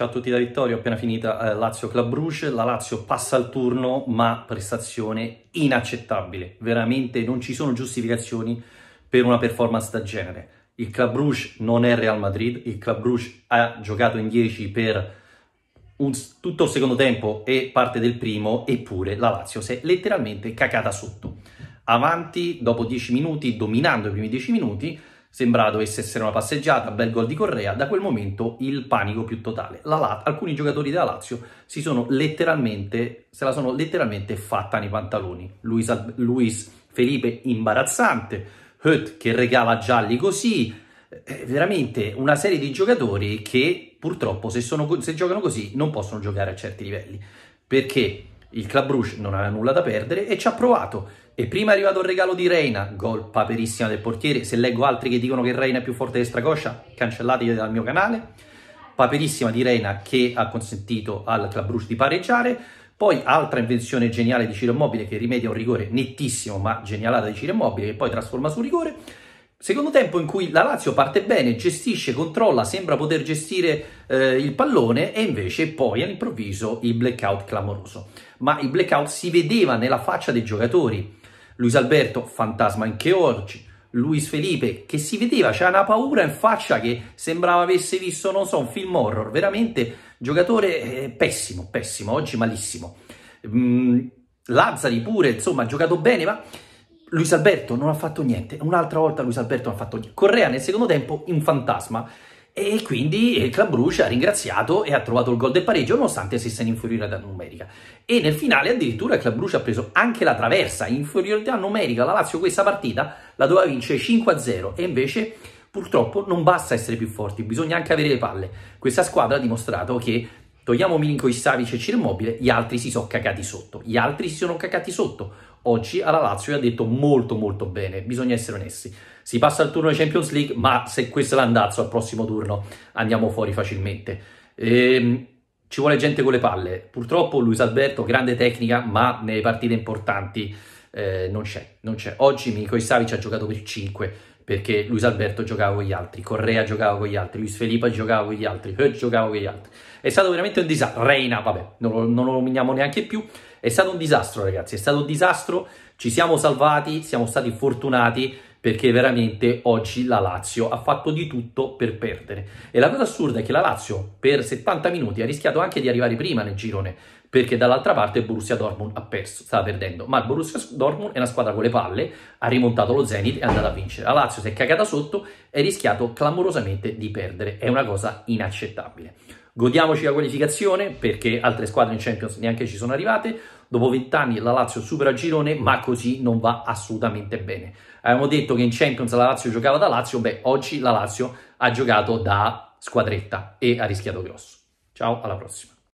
Ciao a tutti da Vittorio, appena finita eh, Lazio Club Bruges, la Lazio passa il turno ma prestazione inaccettabile, veramente non ci sono giustificazioni per una performance da genere. Il Club Bruges non è Real Madrid, il Club Bruges ha giocato in 10 per un, tutto il secondo tempo e parte del primo, eppure la Lazio si è letteralmente cacata sotto. Avanti dopo 10 minuti, dominando i primi 10 minuti, Sembrava dovesse essere una passeggiata, bel gol di Correa, da quel momento il panico più totale. La, alcuni giocatori della Lazio si sono letteralmente, se la sono letteralmente fatta nei pantaloni. Luis, Luis Felipe imbarazzante, Hutt che regala gialli così, eh, veramente una serie di giocatori che purtroppo se, sono, se giocano così non possono giocare a certi livelli. Perché? Il Club Bruges non aveva nulla da perdere e ci ha provato. E prima è arrivato il regalo di Reina, gol paperissima del portiere. Se leggo altri che dicono che Reina è più forte di Stracoscia, cancellateli dal mio canale. Paperissima di Reina che ha consentito al Club Bruges di pareggiare. Poi altra invenzione geniale di Ciro Immobile che rimedia un rigore nettissimo ma genialata di Ciro Immobile che poi trasforma su rigore. Secondo tempo in cui la Lazio parte bene, gestisce, controlla, sembra poter gestire eh, il pallone e invece poi all'improvviso il blackout clamoroso. Ma il blackout si vedeva nella faccia dei giocatori. Luis Alberto, fantasma anche oggi. Luis Felipe, che si vedeva, c'era una paura in faccia che sembrava avesse visto, non so, un film horror. Veramente, giocatore eh, pessimo, pessimo, oggi malissimo. Mm, Lazzari pure, insomma, ha giocato bene, ma Luis Alberto non ha fatto niente, un'altra volta Luis Alberto non ha fatto niente. Correa nel secondo tempo in fantasma e quindi il Club ha ringraziato e ha trovato il gol del pareggio nonostante si sia in inferiorità numerica. E nel finale addirittura il Club ha preso anche la traversa, in inferiorità numerica, la Lazio questa partita la doveva vincere 5-0 e invece purtroppo non basta essere più forti, bisogna anche avere le palle. Questa squadra ha dimostrato che Togliamo Milinkovic, Savic e Cirmobile, gli altri si sono cacati sotto. Gli altri si sono cacati sotto. Oggi alla Lazio ha detto molto molto bene, bisogna essere onesti. Si passa al turno di Champions League, ma se questo è l'andazzo al prossimo turno andiamo fuori facilmente. Ehm, ci vuole gente con le palle. Purtroppo Luis Alberto, grande tecnica, ma nelle partite importanti eh, non c'è, non c'è. Oggi Milinkovic Savic ha giocato per 5, perché Luis Alberto giocava con gli altri, Correa giocava con gli altri, Luis Felipe giocava con gli altri, Hurt giocava con gli altri. È stato veramente un disastro. Reina, vabbè, non lo, non lo nominiamo neanche più. È stato un disastro, ragazzi. È stato un disastro. Ci siamo salvati, siamo stati fortunati perché veramente oggi la Lazio ha fatto di tutto per perdere. E la cosa assurda è che la Lazio per 70 minuti ha rischiato anche di arrivare prima nel girone, perché dall'altra parte Borussia Dortmund ha perso, stava perdendo, ma il Borussia Dortmund è una squadra con le palle, ha rimontato lo Zenit e è andata a vincere. La Lazio si è cagata sotto e ha rischiato clamorosamente di perdere, è una cosa inaccettabile. Godiamoci la qualificazione perché altre squadre in Champions neanche ci sono arrivate. Dopo vent'anni la Lazio supera il Girone, ma così non va assolutamente bene. Abbiamo detto che in Champions la Lazio giocava da Lazio, beh, oggi la Lazio ha giocato da squadretta e ha rischiato grosso. Ciao, alla prossima.